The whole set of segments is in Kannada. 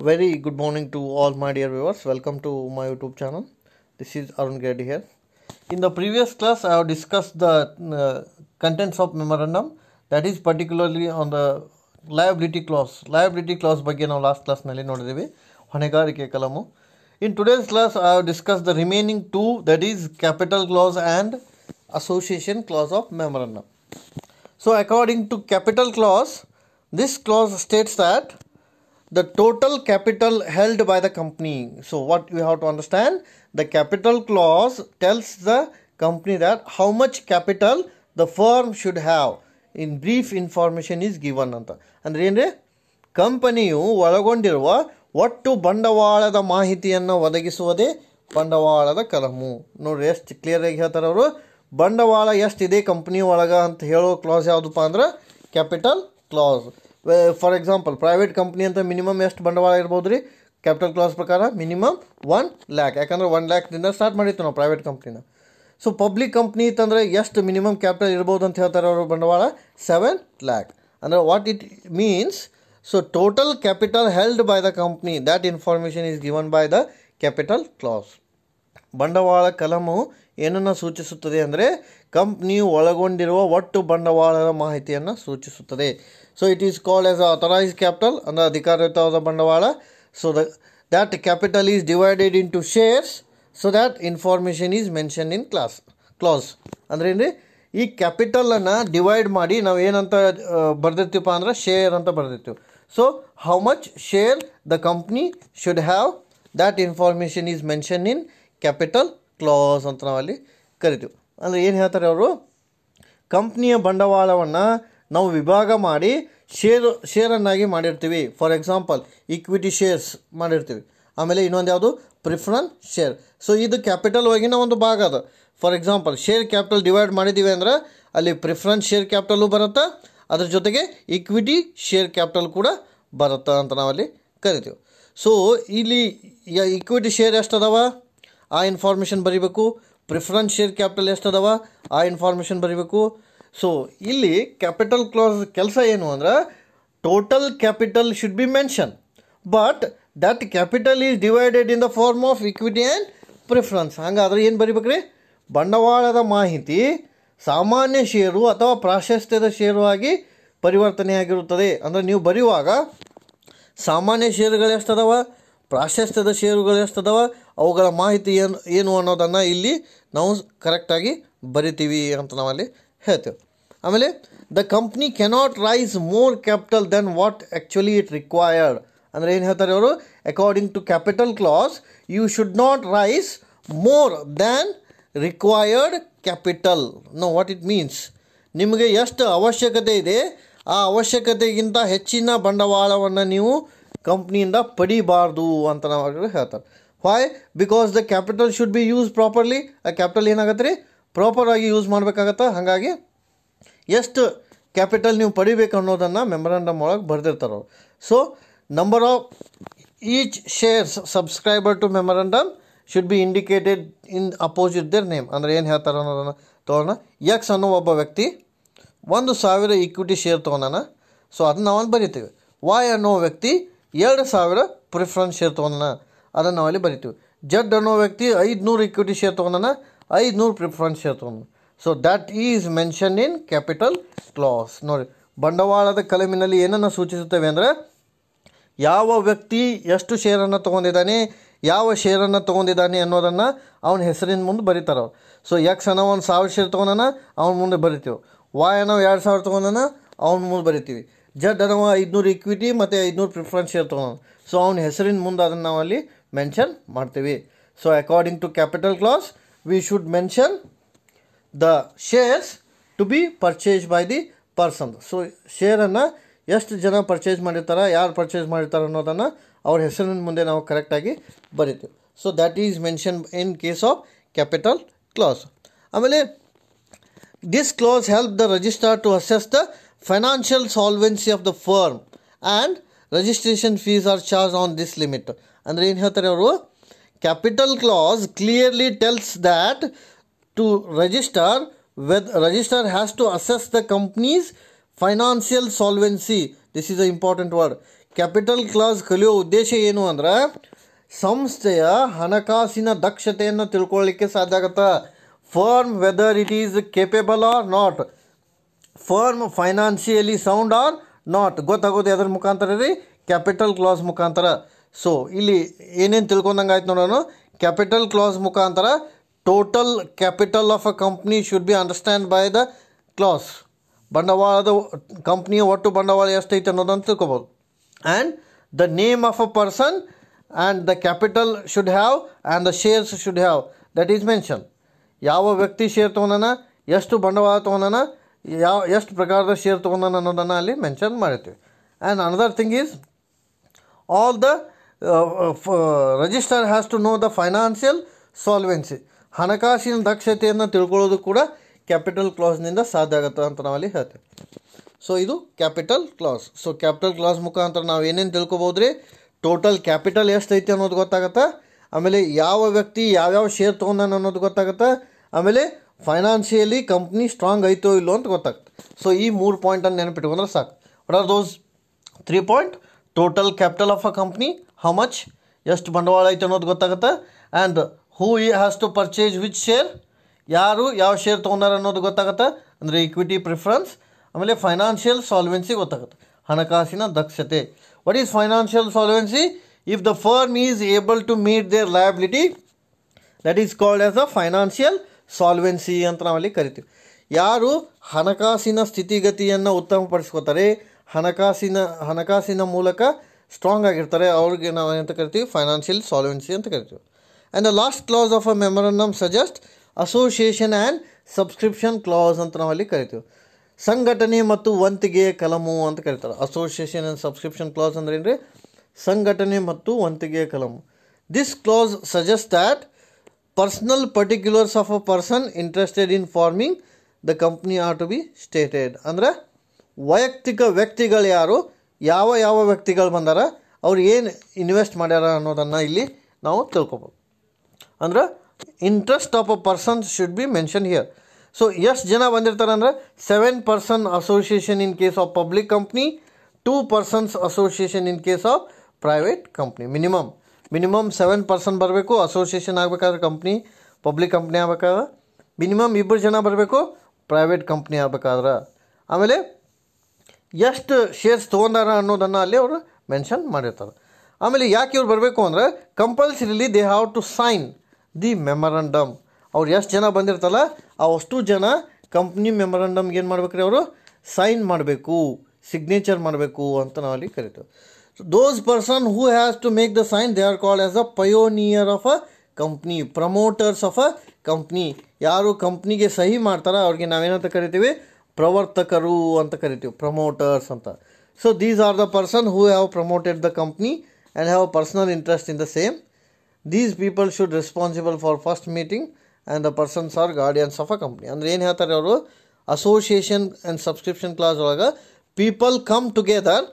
very good morning to all my dear viewers welcome to my youtube channel this is arun Greddy here in the previous class i have discussed the uh, contents of memorandum that is particularly on the liability clause liability clause ಬಗ್ಗೆ ನಾವು ಲಾಸ್ಟ್ ಕ್ಲಾಸ್ ನಲ್ಲಿ ನೋಡಿದೀವಿ ಹೊಣೆಗಾರಿಕೆ ಕಲಮು in today's class i have discussed the remaining two that is capital clause and association clause of memorandum so according to capital clause this clause states that the total capital held by the company so what you have to understand the capital clause tells the company that how much capital the firm should have in brief information is given on the the company companyu olagondiruva ottu bandavala da mahitiyanna odagisuvade bandavala the kalamu no rest clear age heltaru avaru bandavala ide company olaga anthe helo clause yavudu pa capital clause for example private company ಅಂತ ಮಿನಿಮಮ್ ಎಷ್ಟು ಬಂಡವಾಳ ಇರ್ಬೋದು ರೀ ಕ್ಯಾಪಿಟಲ್ ಕ್ಲಾಸ್ ಪ್ರಕಾರ ಮಿನಿಮಮ್ ಒನ್ ಲ್ಯಾಕ್ ಯಾಕಂದರೆ ಒನ್ ಲ್ಯಾಕ್ದಿಂದ ಸ್ಟಾರ್ಟ್ ಮಾಡಿತ್ತು ನಾವು ಪ್ರೈವೇಟ್ ಕಂಪ್ನಿನ ಸೊ ಪಬ್ಲಿಕ್ ಕಂಪ್ನಿ ಇತ್ತಂದರೆ ಎಷ್ಟು ಮಿನಿಮಮ್ ಕ್ಯಾಪಿಟಲ್ ಇರ್ಬೋದು ಅಂತ ಹೇಳ್ತಾರೆ ಅವರು ಬಂಡವಾಳ ಸೆವೆನ್ ಲ್ಯಾಕ್ ಅಂದರೆ what it means so total capital held by the company that information is given by the capital clause ಬಂಡವಾಳ ಕಲಮು ಏನನ್ನು ಸೂಚಿಸುತ್ತದೆ ಅಂದರೆ ಕಂಪ್ನಿಯು ಒಳಗೊಂಡಿರುವ ಒಟ್ಟು ಬಂಡವಾಳದ ಮಾಹಿತಿಯನ್ನು ಸೂಚಿಸುತ್ತದೆ so it is called as authorise capital ಅಂದರೆ ಅಧಿಕಾರಯುತವಾದ ಬಂಡವಾಳ so the that capital is divided into shares so that information is mention in clause clause ಅಂದ್ರೇನು ಈ ಕ್ಯಾಪಿಟಲನ್ನು ಡಿವೈಡ್ ಮಾಡಿ ನಾವು ಏನಂತ ಬರೆದಿರ್ತೀವಪ್ಪ ಅಂದ್ರೆ ಶೇರ್ ಅಂತ ಬರೆದಿರ್ತೀವಿ so how much share the company should have that information is mention in capital clause ಅಂತ ನಾವಲ್ಲಿ ಕರಿತೀವಿ ಅಂದರೆ ಏನು ಹೇಳ್ತಾರೆ ಅವರು ಕಂಪ್ನಿಯ ಬಂಡವಾಳವನ್ನು ನಾವು ವಿಭಾಗ ಮಾಡಿ ಶೇರು ಶೇರನ್ನಾಗಿ ಮಾಡಿರ್ತೀವಿ ಫಾರ್ ಎಕ್ಸಾಂಪಲ್ ಇಕ್ವಿಟಿ ಶೇರ್ಸ್ ಮಾಡಿರ್ತೀವಿ ಆಮೇಲೆ ಇನ್ನೊಂದು ಯಾವುದು ಪ್ರಿಫರೆನ್ಸ್ ಶೇರ್ ಸೊ ಇದು ಕ್ಯಾಪಿಟಲ್ ಒಳಗಿನ ಒಂದು ಭಾಗ ಅದು for example share capital divide ಮಾಡಿದ್ದೀವಿ ಅಂದ್ರೆ ಅಲ್ಲಿ ಪ್ರಿಫರೆನ್ಸ್ ಶೇರ್ ಕ್ಯಾಪಿಟಲು ಬರುತ್ತೆ ಅದ್ರ ಜೊತೆಗೆ ಈಕ್ವಿಟಿ ಶೇರ್ ಕ್ಯಾಪಿಟಲ್ ಕೂಡ ಬರುತ್ತೆ ಅಂತ ನಾವಲ್ಲಿ ಕರಿತೀವಿ ಸೊ ಇಲ್ಲಿ ಈಕ್ವಿಟಿ ಶೇರ್ ಎಷ್ಟು ಅದಾವ ಆ ಇನ್ಫಾರ್ಮೇಷನ್ ಬರೀಬೇಕು ಪ್ರಿಫರೆನ್ಸ್ ಶೇರ್ ಕ್ಯಾಪಿಟಲ್ ಎಷ್ಟು ಆ ಇನ್ಫಾರ್ಮೇಷನ್ ಬರೀಬೇಕು ಸೊ ಇಲ್ಲಿ ಕ್ಯಾಪಿಟಲ್ ಕ್ಲಾಸ್ ಕೆಲಸ ಏನು ಅಂದ್ರೆ total capital should be mention but that capital is divided in the form of equity and preference ಹಾಗಾದ್ರೆ ಏನು ರೀ ಬಂಡವಾಳದ ಮಾಹಿತಿ ಸಾಮಾನ್ಯ ಷೇರು ಅಥವಾ ಪ್ರಾಶಸ್ತ್ಯದ ಷೇರು ಆಗಿ ಪರಿವರ್ತನೆಯಾಗಿರುತ್ತದೆ ಅಂದರೆ ನೀವು ಬರೆಯುವಾಗ ಸಾಮಾನ್ಯ ಷೇರುಗಳು ಎಷ್ಟದವ ಪ್ರಾಶಸ್ತ್ಯದ ಷೇರುಗಳು ಎಷ್ಟದವ ಅವುಗಳ ಮಾಹಿತಿ ಏನು ಏನು ಅನ್ನೋದನ್ನು ಇಲ್ಲಿ ನಾವು ಕರೆಕ್ಟಾಗಿ ಬರಿತೀವಿ ಅಂತ ನಾವಲ್ಲಿ ಹೇಳ್ತೇವೆ ಆಮೇಲೆ the company cannot raise more capital then what actually it required ಅಂದರೆ ಏನು ಹೇಳ್ತಾರೆ ಅವರು according to capital clause you should not raise more than required capital no what it means ನಿಮಗೆ ಎಷ್ಟು ಅವಶ್ಯಕತೆ ಇದೆ ಆ ಅವಶ್ಯಕತೆಗಿಂತ ಹೆಚ್ಚಿನ ಬಂಡವಾಳವನ್ನು ನೀವು ಕಂಪ್ನಿಯಿಂದ ಪಡಿಬಾರ್ದು ಅಂತ ನಾವು ಹೇಳ್ತಾರೆ why because the capital should be use properly ಆ ಕ್ಯಾಪಿಟಲ್ ಏನಾಗತ್ತೆ ರೀ ಪ್ರಾಪರಾಗಿ ಯೂಸ್ ಮಾಡಬೇಕಾಗತ್ತೆ ಹಾಗಾಗಿ ಎಷ್ಟು ಕ್ಯಾಪಿಟಲ್ ನೀವು ಪಡಿಬೇಕು ಅನ್ನೋದನ್ನು ಮೆಮೊರಾಂಡಮ್ ಒಳಗೆ ಬರೆದಿರ್ತಾರೆ ಅವರು so number of each shares subscriber to memorandum should be indicated in opposite their name ಅಂದರೆ ಏನು ಹೇಳ್ತಾರೆ ಅನ್ನೋದನ್ನು ತೊಗೊಳ್ಳೋಣ ಎಕ್ಸ್ ಅನ್ನೋ ಒಬ್ಬ ವ್ಯಕ್ತಿ ಒಂದು ಸಾವಿರ ಇಕ್ವಿಟಿ ಶೇರ್ ತೊಗೊಂಡಾನ ಸೊ ಅದನ್ನ ನಾವು ಬರಿತೀವಿ ವಾಯ್ ಅನ್ನೋ ವ್ಯಕ್ತಿ ಎರಡು ಸಾವಿರ ಪ್ರಿಫರೆನ್ಸ್ ಶೇರ್ ತೊಗೊಂಡನ ಅದನ್ನು ನಾವಲ್ಲಿ ಬರಿತೀವಿ ಜಡ್ ಅನ್ನೋ ವ್ಯಕ್ತಿ ಐದುನೂರು ಇಕ್ವಿಟಿ ಶೇರ್ ತೊಗೊಂಡನ ಐದುನೂರು ಪ್ರಿಫರೆನ್ಸ್ ಶೇರ್ ತೊಗೊಂಡು so that is mention in capital clause ನೋಡಿ ಬಂಡವಾಳದ ಕಲಮಿನಲ್ಲಿ ಏನನ್ನು ಸೂಚಿಸುತ್ತೇವೆ ಅಂದರೆ ಯಾವ ವ್ಯಕ್ತಿ ಎಷ್ಟು ಶೇರನ್ನು ತೊಗೊಂಡಿದ್ದಾನೆ ಯಾವ ಶೇರನ್ನು ತೊಗೊಂಡಿದ್ದಾನೆ ಅನ್ನೋದನ್ನು ಅವನ ಹೆಸರಿನ ಮುಂದೆ ಬರೀತಾರೆ ಸೊ ಎಕ್ಸ್ ಅನ್ನೋ ಒಂದು ಸಾವಿರ ಶೇರ್ ತೊಗೊಂಡನ ಅವ್ನ ಮುಂದೆ ಬರಿತೀವಿ ವಾಯ್ ಅನ್ನೋ ಎರಡು ಸಾವಿರ ತೊಗೊಂಡನ ಅವ್ನ ಮುಂದೆ ಬರಿತೀವಿ ಜಡ್ ಅನ್ನೋ ಐದುನೂರು ಇಕ್ವಿಟಿ ಮತ್ತು ಐದುನೂರು ಪ್ರಿಫರೆನ್ಸ್ ಶೇರ್ ತೊಗೊಂಡು ಸೊ ಅವ್ನ ಹೆಸರಿನ ಮುಂದೆ ಅದನ್ನು ನಾವಲ್ಲಿ ಮೆನ್ಷನ್ ಮಾಡ್ತೀವಿ so according to capital clause we should mention the shares to be purchase by the person so ಶೇರನ್ನು ಎಷ್ಟು ಜನ ಪರ್ಚೇಸ್ ಮಾಡಿರ್ತಾರೆ ಯಾರು ಪರ್ಚೇಸ್ ಮಾಡಿರ್ತಾರೆ ಅನ್ನೋದನ್ನು ಅವ್ರ ಹೆಸರಿನ ಮುಂದೆ ನಾವು ಕರೆಕ್ಟಾಗಿ ಬರಿತೀವಿ so that is mention in case of capital clause ಆಮೇಲೆ this clause help the register to assess the financial solvency of the firm and registration fees are charge on this limit ಅಂದರೆ ಏನು ಹೇಳ್ತಾರೆ ಅವರು capital clause clearly tells that to register whether register has to assess the companies financial solvency this is a important word capital clause ಕಲಿಯೋ ಉದ್ದೇಶ ಏನು ಅಂದ್ರೆ ಸಂಸ್ಥೆಯ ಹಣಕಾಸಿನ ದಕ್ಷತೆಯನ್ನು ತಿಳ್ಕೊಳ್ಳಿಕ್ಕೆ ಸಾಧ್ಯ ಆಗತ್ತೆ firm whether it is capable or not firm financially sound or not ಗೊತ್ತಾಗೋದು ಅದ್ರ ಮುಖಾಂತರ ರೀ ಕ್ಯಾಪಿಟಲ್ ಕ್ಲಾಸ್ ಮುಖಾಂತರ ಸೊ ಇಲ್ಲಿ ಏನೇನು ತಿಳ್ಕೊಂಡಂಗೆ ಆಯ್ತು ನೋಡೋಣ ಕ್ಯಾಪಿಟಲ್ ಕ್ಲಾಸ್ ಮುಖಾಂತರ total capital of a company should be understand by the clause ಬಂಡವಾಳದ ಕಂಪ್ನಿಯ ಒಟ್ಟು ಬಂಡವಾಳ ಎಷ್ಟೈತೆ ಅನ್ನೋದನ್ನು ತಿಳ್ಕೊಬೋದು and the name of a person and the capital should have and the shares should have that is mention ಯಾವ ವ್ಯಕ್ತಿ ಶೇರ್ ತೊಗೊಂಡನ ಎಷ್ಟು ಬಂಡವಾಳ ತೊಗೊಂಡನ ಯಾವ ಎಷ್ಟು ಪ್ರಕಾರದ ಶೇರ್ ತೊಗೊಂಡಾನ ಅನ್ನೋದನ್ನು ಅಲ್ಲಿ ಮೆನ್ಷನ್ ಮಾಡಿರ್ತೀವಿ and another thing is all the register has to know the financial solvency ಹಣಕಾಸಿನ ದಕ್ಷತೆಯನ್ನು ತಿಳ್ಕೊಳ್ಳೋದು ಕೂಡ ಕ್ಯಾಪಿಟಲ್ ಕ್ಲಾಸ್ನಿಂದ ಸಾಧ್ಯ ಆಗುತ್ತೆ ಅಂತ ನಾವಲ್ಲಿ ಹೇಳ್ತೀವಿ ಸೊ ಇದು capital clause so capital clause ಮುಖಾಂತರ ನಾವು ಏನೇನು ತಿಳ್ಕೊಬೋದು ರೀ ಟೋಟಲ್ ಕ್ಯಾಪಿಟಲ್ ಎಷ್ಟು ಐತಿ ಅನ್ನೋದು ಗೊತ್ತಾಗತ್ತೆ ಆಮೇಲೆ ಯಾವ ವ್ಯಕ್ತಿ ಯಾವ್ಯಾವ ಶೇರ್ ತೊಗೊಂಡಾನ ಅನ್ನೋದು ಗೊತ್ತಾಗತ್ತೆ ಆಮೇಲೆ ಫೈನಾನ್ಷಿಯಲಿ ಕಂಪ್ನಿ ಸ್ಟ್ರಾಂಗ್ ಐತೋ ಇಲ್ಲೋ ಅಂತ ಗೊತ್ತಾಗ್ತದೆ ಸೊ ಈ ಮೂರು ಪಾಯಿಂಟನ್ನು ನೆನಪಿಟ್ಕೊಂಡ್ರೆ ಸಾಕು what are those three point total capital of a company how much ಎಷ್ಟು ಬಂಡವಾಳ ಐತೆ ಅನ್ನೋದು ಗೊತ್ತಾಗುತ್ತೆ and who he has to purchase which share ಯಾರು ಯಾವ ಶೇರ್ ತೊಗೊಂಡಾರೆ ಅನ್ನೋದು ಗೊತ್ತಾಗುತ್ತೆ ಅಂದರೆ ಈಕ್ವಿಟಿ ಪ್ರಿಫರೆನ್ಸ್ ಆಮೇಲೆ ಫೈನಾನ್ಷಿಯಲ್ ಸಾಲ್ವೆನ್ಸಿ ಗೊತ್ತಾಗುತ್ತೆ ಹಣಕಾಸಿನ ದಕ್ಷತೆ what is financial solvency if the firm is able to meet their liability that is called as a financial solvency ಅಂತ ನಾವಲ್ಲಿ ಕರಿತೀವಿ ಯಾರು ಹಣಕಾಸಿನ ಸ್ಥಿತಿಗತಿಯನ್ನು ಉತ್ತಮಪಡಿಸ್ಕೋತಾರೆ ಹಣಕಾಸಿನ ಹಣಕಾಸಿನ ಮೂಲಕ ಸ್ಟ್ರಾಂಗ್ ಆಗಿರ್ತಾರೆ ಅವ್ರಿಗೆ ನಾವು ಏನಂತ ಕರಿತೀವಿ ಫೈನಾನ್ಷಿಯಲ್ ಸಾಲ್ವೆನ್ಸಿ ಅಂತ ಕರಿತೀವಿ and the last clause of a memorandum suggest association and subscription clause ಅಂತ ನಾವಲ್ಲಿ ಕರಿತೀವಿ ಸಂಘಟನೆ ಮತ್ತು ವಂತಿಗೆ ಕಲಮು ಅಂತ ಕರಿತಾರೆ ಅಸೋಸಿಯೇಷನ್ ಆ್ಯಂಡ್ ಸಬ್ಸ್ಕ್ರಿಪ್ಷನ್ ಕ್ಲಾಸ್ ಅಂದ್ರೆ ಸಂಘಟನೆ ಮತ್ತು ವಂತಿಗೆ ಕಲಮು this class suggest that personal particulars of a person interested in forming the company are to be stated ಅಂದರೆ ವೈಯಕ್ತಿಕ ವ್ಯಕ್ತಿಗಳು ಯಾರು ಯಾವ ಯಾವ ವ್ಯಕ್ತಿಗಳು ಬಂದಾರ ಅವ್ರು ಏನು ಇನ್ವೆಸ್ಟ್ ಮಾಡ್ಯಾರ ಅನ್ನೋದನ್ನು ಇಲ್ಲಿ ನಾವು ತಿಳ್ಕೊಬೋದು ಅಂದ್ರೆ interest of a person should be mention here so ಎಷ್ಟು ಜನ ಬಂದಿರ್ತಾರೆ ಅಂದರೆ seven person association in case of public company two persons association in case of private company minimum minimum seven person ಬರಬೇಕು ಅಸೋಸಿಯೇಷನ್ ಆಗಬೇಕಾದ್ರೆ ಕಂಪ್ನಿ ಪಬ್ಲಿಕ್ ಕಂಪ್ನಿ ಆಗಬೇಕಾದ್ರೆ ಮಿನಿಮಮ್ ಇಬ್ಬರು ಜನ ಬರಬೇಕು ಪ್ರೈವೇಟ್ ಕಂಪ್ನಿ ಆಗಬೇಕಾದ್ರೆ ಆಮೇಲೆ ಎಷ್ಟು ಶೇರ್ಸ್ ತೊಗೊಂಡಾರ ಅನ್ನೋದನ್ನು ಅಲ್ಲಿ ಅವರು ಮೆನ್ಷನ್ ಮಾಡಿರ್ತಾರೆ ಆಮೇಲೆ ಯಾಕೆ ಇವ್ರು ಬರಬೇಕು ಅಂದರೆ compulsorily they have to sign the memorandum ಅವ್ರು ಎಷ್ಟು ಜನ ಬಂದಿರ್ತಲ್ಲ ಅಷ್ಟು ಜನ ಕಂಪ್ನಿ ಮೆಮರಂಡಮ್ಗೆ ಏನು ಮಾಡ್ಬೇಕು ರೀ ಅವರು ಸೈನ್ ಮಾಡಬೇಕು ಸಿಗ್ನೇಚರ್ ಮಾಡಬೇಕು ಅಂತ ನಾವು ಅಲ್ಲಿ ಕರಿತೇವೆ So those person who has to make the sign, they are called as a pioneer of a company promoters of a company ಯಾರು ಕಂಪ್ನಿಗೆ ಸಹಿ ಮಾಡ್ತಾರ ಅವ್ರಿಗೆ ನಾವೇನಂತ ಕರಿತೀವಿ ಪ್ರವರ್ತಕರು ಅಂತ ಕರಿತೀವಿ ಪ್ರಮೋಟರ್ಸ್ ಅಂತ so these are the person who have promoted the company and have personal interest in the same these people should responsible for first meeting and the persons are guardians of a company ಅಂದರೆ ಏನು ಹೇಳ್ತಾರೆ ಅವರು ಅಸೋಸಿಯೇಷನ್ ಆ್ಯಂಡ್ ಸಬ್ಸ್ಕ್ರಿಪ್ಷನ್ ಕ್ಲಾಸ್ ಒಳಗೆ people come together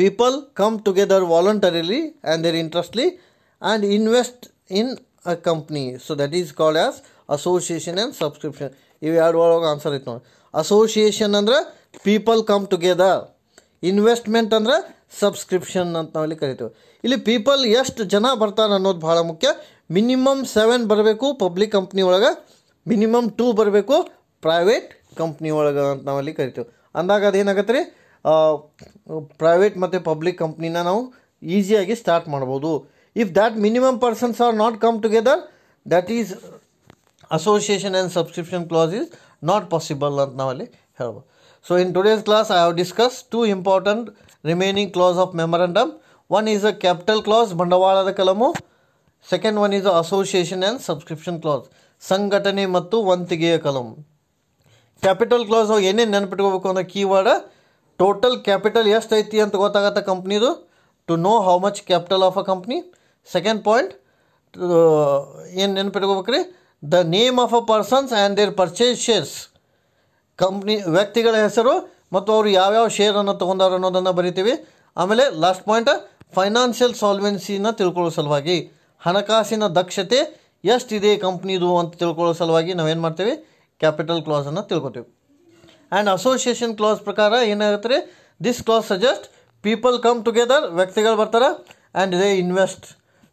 people come together voluntarily and their interestly and invest in a company so that is called as association and subscription ಇವು ಎರಡು ಒಳಗೆ ಆನ್ಸರ್ ಐತೆ ನೋಡಿ ಅಸೋಸಿಯೇಷನ್ ಅಂದ್ರೆ ಪೀಪಲ್ ಕಮ್ ಟುಗೆದರ್ ಇನ್ವೆಸ್ಟ್ಮೆಂಟ್ ಅಂದ್ರೆ ಸಬ್ಸ್ಕ್ರಿಪ್ಷನ್ ಅಂತ ನಾವಿಲ್ಲಿ ಕರಿತೀವಿ ಇಲ್ಲಿ ಪೀಪಲ್ ಎಷ್ಟು ಜನ ಬರ್ತಾರೆ ಅನ್ನೋದು ಭಾಳ ಮುಖ್ಯ ಮಿನಿಮಮ್ ಸೆವೆನ್ ಬರಬೇಕು ಪಬ್ಲಿಕ್ ಕಂಪ್ನಿ ಒಳಗೆ ಮಿನಿಮಮ್ ಟೂ ಬರಬೇಕು ಪ್ರೈವೇಟ್ ಕಂಪ್ನಿ ಒಳಗೆ ಅಂತ ನಾವಲ್ಲಿ ಕರಿತೀವಿ ಅಂದಾಗ ಅದೇನಾಗತ್ತೆ ರೀ ಪ್ರೈವೇಟ್ ಮತ್ತು ಪಬ್ಲಿಕ್ ಕಂಪ್ನಿನ ನಾವು ಈಸಿಯಾಗಿ ಸ್ಟಾರ್ಟ್ ಮಾಡ್ಬೋದು if that minimum persons are not come together that is association and subscription class is not possible ಅಂತ ನಾವಲ್ಲಿ ಹೇಳ್ಬೋದು so in today's class I have discuss two important remaining class of memorandum one is a capital class ಬಂಡವಾಳದ ಕಲಮು second one is association and subscription class ಸಂಘಟನೆ ಮತ್ತು ವಂತಿಗೆಯ ಕಲಮು ಕ್ಯಾಪಿಟಲ್ ಕ್ಲಾಸ್ ಏನೇನು ನೆನಪಿಟ್ಕೋಬೇಕು ಅನ್ನೋ ಕೀವರ್ಡ ಟೋಟಲ್ ಕ್ಯಾಪಿಟಲ್ ಎಷ್ಟು ಐತಿ ಅಂತ ಗೊತ್ತಾಗತ್ತೆ ಕಂಪ್ನಿದು to know how much capital of a company second point ಏನು ರೀ the name of a persons and their purchase shares company ವ್ಯಕ್ತಿಗಳ ಹೆಸರು ಮತ್ತು ಅವರು ಯಾವ್ಯಾವ ಶೇರನ್ನು ತೊಗೊಂಡಾರ ಅನ್ನೋದನ್ನು ಬರಿತೀವಿ ಆಮೇಲೆ ಲಾಸ್ಟ್ ಪಾಯಿಂಟ್ ಫೈನಾನ್ಷಿಯಲ್ ಸಾಲ್ವೆನ್ಸಿನ ತಿಳ್ಕೊಳ್ಳೋ ಸಲುವಾಗಿ ಹಣಕಾಸಿನ ದಕ್ಷತೆ ಎಷ್ಟಿದೆ ಕಂಪ್ನಿದು ಅಂತ ತಿಳ್ಕೊಳ್ಳೋ ಸಲುವಾಗಿ ನಾವೇನು ಮಾಡ್ತೀವಿ ಕ್ಯಾಪಿಟಲ್ ಕ್ಲಾಸನ್ನು ತಿಳ್ಕೊತೀವಿ ಆ್ಯಂಡ್ ಅಸೋಸಿಯೇಷನ್ ಕ್ಲಾಸ್ ಪ್ರಕಾರ ಏನಾಗುತ್ತೆ ರೀ this class suggest people come together ವ್ಯಕ್ತಿಗಳು ಬರ್ತಾರೆ and they invest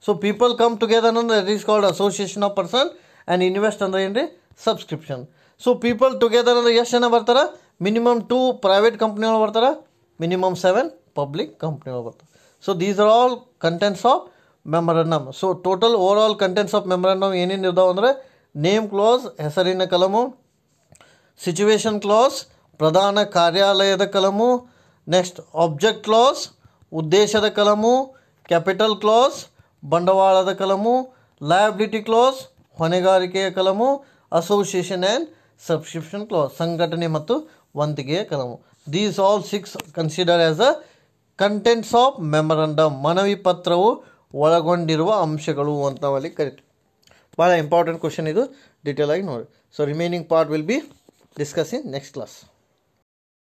so people come together ಅಂದರೆ it is called association of person and invest ಅಂದರೆ ಏನು ರೀ ಸಬ್ಸ್ಕ್ರಿಪ್ಷನ್ ಸೊ ಪೀಪಲ್ ಟುಗೆದರ್ ಅಂದರೆ ಎಷ್ಟು ಜನ ಬರ್ತಾರೆ ಮಿನಿಮಮ್ ಟೂ ಪ್ರೈವೇಟ್ ಕಂಪ್ನಿಗಳು ಬರ್ತಾರೆ ಮಿನಿಮಮ್ ಸೆವೆನ್ ಪಬ್ಲಿಕ್ ಕಂಪ್ನಿಗಳು ಬರ್ತಾರೆ so these are all contents of memorandum so total over all contents of memorandum ಏನೇನು ಇರ್ದಾವೆ ಅಂದರೆ ನೇಮ್ ಕ್ಲೋಸ್ ಹೆಸರಿನ ಕಲಮು ಸಿಚುವೇಶನ್ ಕ್ಲಾಸ್ ಪ್ರಧಾನ ಕಾರ್ಯಾಲಯದ ಕಲಮು ನೆಕ್ಸ್ಟ್ ಆಬ್ಜೆಕ್ಟ್ ಕ್ಲಾಸ್ ಉದ್ದೇಶದ ಕಲಮು ಕ್ಯಾಪಿಟಲ್ ಕ್ಲಾಸ್ ಬಂಡವಾಳದ ಕಲಮು ಲಯಬಿಲಿಟಿ ಕ್ಲಾಸ್ ಹೊಣೆಗಾರಿಕೆಯ ಕಲಮು ಅಸೋಸಿಯೇಷನ್ ಆ್ಯಂಡ್ ಸಬ್ಸ್ಕ್ರಿಪ್ಷನ್ ಕ್ಲಾಸ್ ಸಂಘಟನೆ ಮತ್ತು ವಂತಿಗೆಯ ಕಲಮು these all six consider as a contents of memorandum ಮನವಿ ಪತ್ರವು ಒಳಗೊಂಡಿರುವ ಅಂಶಗಳು ಅಂತ ಅಲ್ಲಿ ಕರಿತೀವಿ ಭಾಳ ಇಂಪಾರ್ಟೆಂಟ್ ಕ್ವಶನ್ ಇದು ಡೀಟೇಲ್ ಆಗಿ ನೋಡಿ so remaining part will be discuss in next class.